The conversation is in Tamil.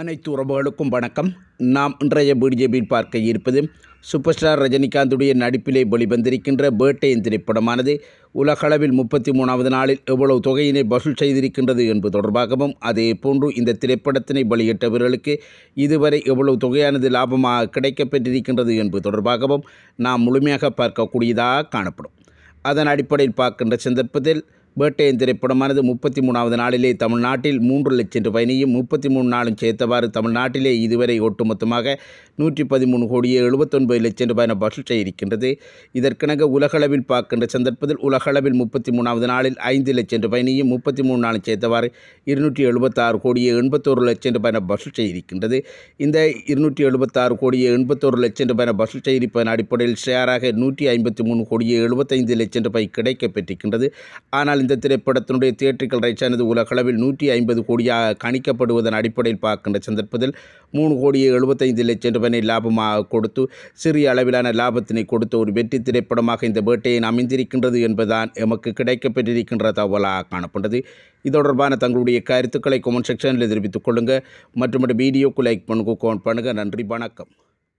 அனைத்து உறவுகளுக்கும் வணக்கம் நாம் இன்றைய பிஜேபியில் பார்க்க இருப்பது சூப்பர் ஸ்டார் ரஜினிகாந்துடைய நடிப்பிலே வெளிவந்திருக்கின்ற பேட்டையின் திரைப்படமானது உலகளவில் முப்பத்தி மூணாவது நாளில் எவ்வளவு தொகையினை வசூல் செய்திருக்கின்றது என்பது தொடர்பாகவும் அதே போன்று இந்த திரைப்படத்தினை வெளியிட்டவர்களுக்கு இதுவரை எவ்வளவு தொகையானது லாபமாக கிடைக்கப்பெற்றிருக்கின்றது என்பது தொடர்பாகவும் நாம் முழுமையாக பார்க்கக்கூடியதாக காணப்படும் அதன் அடிப்படையில் பார்க்கின்ற சந்தர்ப்பத்தில் வேட்டையன் திரைப்படமானது முப்பத்தி மூணாவது நாளிலே தமிழ்நாட்டில் மூன்று லட்சம் ரூபாயினையும் முப்பத்தி மூணு நாளும் சேர்த்தவாறு தமிழ்நாட்டிலே இதுவரை ஒட்டுமொத்தமாக நூற்றி பதிமூணு கோடியே எழுபத்தொன்பது லட்சம் ரூபாய் என வசூல் செய்திருக்கின்றது இதற்கிணங்க உலகளவில் பார்க்கின்ற சந்தர்ப்பத்தில் உலகளவில் முப்பத்தி மூணாவது நாளில் ஐந்து லட்சம் ரூபாயினையும் முப்பத்தி மூணு நாளும் சேர்த்தவாறு இருநூற்றி எழுபத்தாறு கோடியே எண்பத்தோரு லட்சம் ரூபாய் என வசூல் செய்திருக்கின்றது இந்த இருநூற்றி எழுபத்தாறு கோடியே எண்பத்தோரு லட்சம் ரூபாய் என வசூல் செய்திருப்பதன் அடிப்படையில் ஷேராக நூற்றி ஐம்பத்தி மூணு கோடியே எழுபத்தைந்து லட்சம் ரூபாய் கிடைக்கப்பெற்றிருக்கின்றது ஆனால் இந்த திரைப்படத்தினுடைய தியேட்ரிக்கல் ரைட்ஸானது உலகளவில் நூற்றி ஐம்பது கோடியாக கணிக்கப்படுவதன் அடிப்படையில் பார்க்கின்ற சந்தர்ப்பத்தில் மூணு கோடியே எழுபத்தைந்து லட்சம் ரூபாய் லாபமாக கொடுத்து சிறிய அளவிலான லாபத்தினை கொடுத்த ஒரு வெற்றி திரைப்படமாக இந்த வேட்டையை அமைந்திருக்கின்றது என்பதுதான் எமக்கு கிடைக்கப்பட்டிருக்கின்ற தகவலாக காணப்பட்டது இது தொடர்பான தங்களுடைய கருத்துக்களை கொமெண்ட் செக்ஷனில் தெரிவித்துக் கொள்ளுங்கள் மற்றும் வீடியோக்கு லைக் பண்ணுங்க கமெண்ட் பண்ணுங்கள் நன்றி வணக்கம்